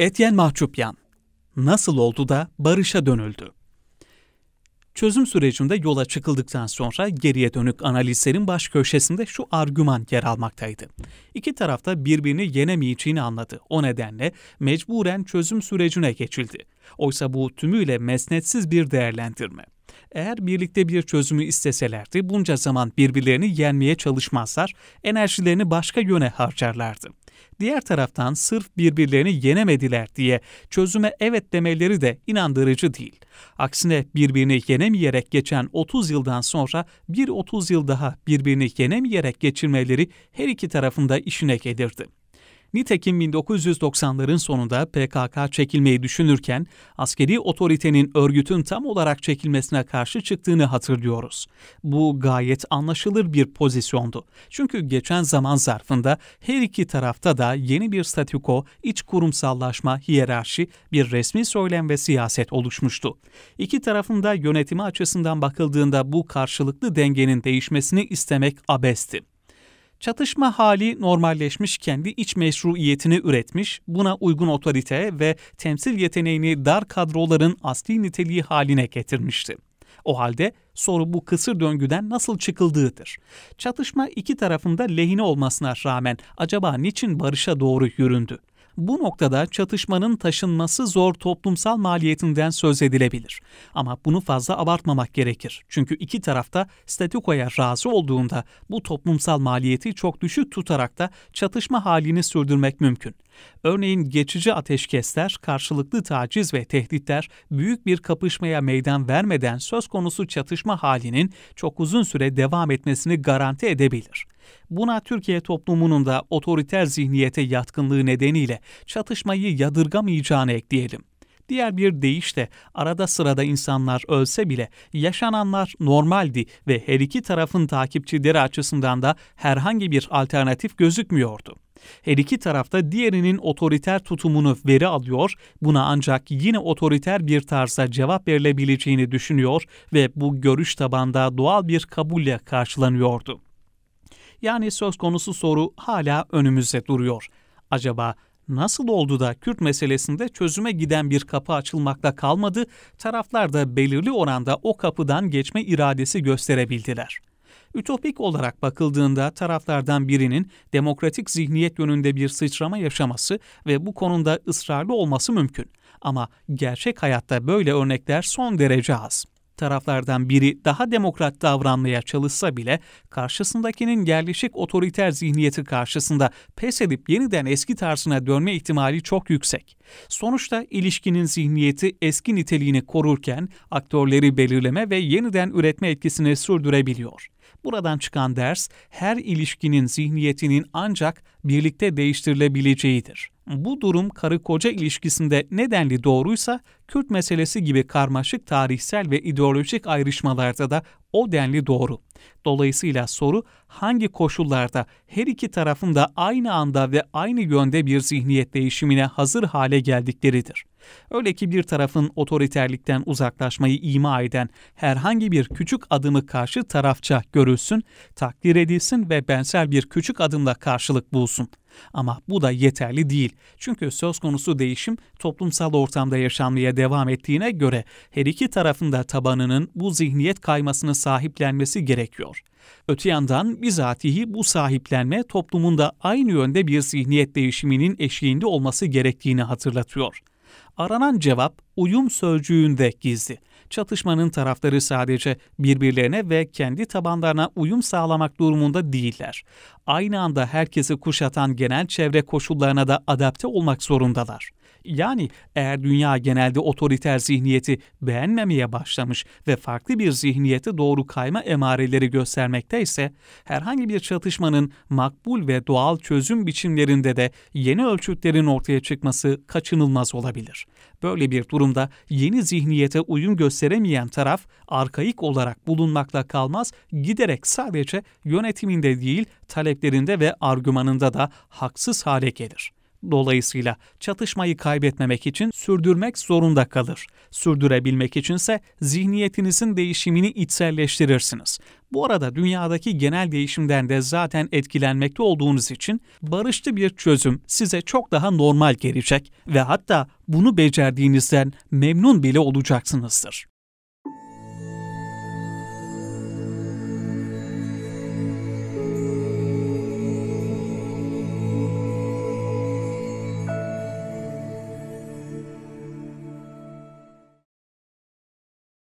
Etyen Mahçupyan nasıl oldu da barışa dönüldü? Çözüm sürecinde yola çıkıldıktan sonra geriye dönük analizlerin baş köşesinde şu argüman yer almaktaydı. İki tarafta birbirini yenemeyeceğini anladı. O nedenle mecburen çözüm sürecine geçildi. Oysa bu tümüyle mesnetsiz bir değerlendirme. Eğer birlikte bir çözümü isteselerdi bunca zaman birbirlerini yenmeye çalışmazlar, enerjilerini başka yöne harcarlardı. Diğer taraftan sırf birbirlerini yenemediler diye çözüme evet demeleri de inandırıcı değil. Aksine birbirini yenemeyerek geçen 30 yıldan sonra bir 30 yıl daha birbirini yenemeyerek geçirmeleri her iki tarafında işine gelirdi. Nitekim 1990'ların sonunda PKK çekilmeyi düşünürken askeri otoritenin örgütün tam olarak çekilmesine karşı çıktığını hatırlıyoruz. Bu gayet anlaşılır bir pozisyondu. Çünkü geçen zaman zarfında her iki tarafta da yeni bir statüko, iç kurumsallaşma, hiyerarşi, bir resmi söylem ve siyaset oluşmuştu. İki tarafın da yönetimi açısından bakıldığında bu karşılıklı dengenin değişmesini istemek abesti. Çatışma hali normalleşmiş kendi iç meşruiyetini üretmiş, buna uygun otorite ve temsil yeteneğini dar kadroların asli niteliği haline getirmişti. O halde soru bu kısır döngüden nasıl çıkıldığıdır. Çatışma iki tarafında lehine olmasına rağmen acaba niçin barışa doğru yüründü? Bu noktada çatışmanın taşınması zor toplumsal maliyetinden söz edilebilir. Ama bunu fazla abartmamak gerekir. Çünkü iki tarafta statükoya razı olduğunda bu toplumsal maliyeti çok düşük tutarak da çatışma halini sürdürmek mümkün. Örneğin geçici ateşkesler, karşılıklı taciz ve tehditler büyük bir kapışmaya meydan vermeden söz konusu çatışma halinin çok uzun süre devam etmesini garanti edebilir. Buna Türkiye toplumunun da otoriter zihniyete yatkınlığı nedeniyle çatışmayı yadırgamayacağını ekleyelim. Diğer bir deyişle arada sırada insanlar ölse bile yaşananlar normaldi ve her iki tarafın takipçileri açısından da herhangi bir alternatif gözükmüyordu. Her iki tarafta diğerinin otoriter tutumunu veri alıyor, buna ancak yine otoriter bir tarzda cevap verilebileceğini düşünüyor ve bu görüş tabanda doğal bir kabulle karşılanıyordu. Yani söz konusu soru hala önümüzde duruyor. Acaba nasıl oldu da Kürt meselesinde çözüme giden bir kapı açılmakta kalmadı, taraflar da belirli oranda o kapıdan geçme iradesi gösterebildiler. Ütopik olarak bakıldığında taraflardan birinin demokratik zihniyet yönünde bir sıçrama yaşaması ve bu konuda ısrarlı olması mümkün. Ama gerçek hayatta böyle örnekler son derece az taraflardan biri daha demokrat davranmaya çalışsa bile karşısındakinin yerleşik otoriter zihniyeti karşısında pes edip yeniden eski tarzına dönme ihtimali çok yüksek. Sonuçta ilişkinin zihniyeti eski niteliğini korurken aktörleri belirleme ve yeniden üretme etkisini sürdürebiliyor. Buradan çıkan ders her ilişkinin zihniyetinin ancak birlikte değiştirilebileceğidir. Bu durum karı koca ilişkisinde nedenli doğruysa Kürt meselesi gibi karmaşık tarihsel ve ideolojik ayrışmalarda da o denli doğru. Dolayısıyla soru hangi koşullarda her iki tarafın da aynı anda ve aynı yönde bir zihniyet değişimine hazır hale geldikleridir. Öyle ki bir tarafın otoriterlikten uzaklaşmayı ima eden herhangi bir küçük adımı karşı tarafça görülsün, takdir edilsin ve benzer bir küçük adımla karşılık bulsun olsun. Ama bu da yeterli değil. Çünkü söz konusu değişim toplumsal ortamda yaşanmaya devam ettiğine göre her iki tarafın da tabanının bu zihniyet kaymasını sahiplenmesi gerekiyor. Öte yandan bizatihi bu sahiplenme toplumunda aynı yönde bir zihniyet değişiminin eşiğinde olması gerektiğini hatırlatıyor. Aranan cevap uyum sözcüğünde gizli çatışmanın tarafları sadece birbirlerine ve kendi tabanlarına uyum sağlamak durumunda değiller. Aynı anda herkesi kuşatan genel çevre koşullarına da adapte olmak zorundalar. Yani eğer dünya genelde otoriter zihniyeti beğenmemeye başlamış ve farklı bir zihniyete doğru kayma emareleri göstermekte ise herhangi bir çatışmanın makbul ve doğal çözüm biçimlerinde de yeni ölçütlerin ortaya çıkması kaçınılmaz olabilir. Böyle bir durumda yeni zihniyete uyum gösteren gösteremeyen taraf arkaik olarak bulunmakla kalmaz, giderek sadece yönetiminde değil taleplerinde ve argümanında da haksız hale gelir. Dolayısıyla çatışmayı kaybetmemek için sürdürmek zorunda kalır. Sürdürebilmek içinse zihniyetinizin değişimini içselleştirirsiniz. Bu arada dünyadaki genel değişimden de zaten etkilenmekte olduğunuz için barışçı bir çözüm size çok daha normal gelecek ve hatta bunu becerdiğinizden memnun bile olacaksınızdır.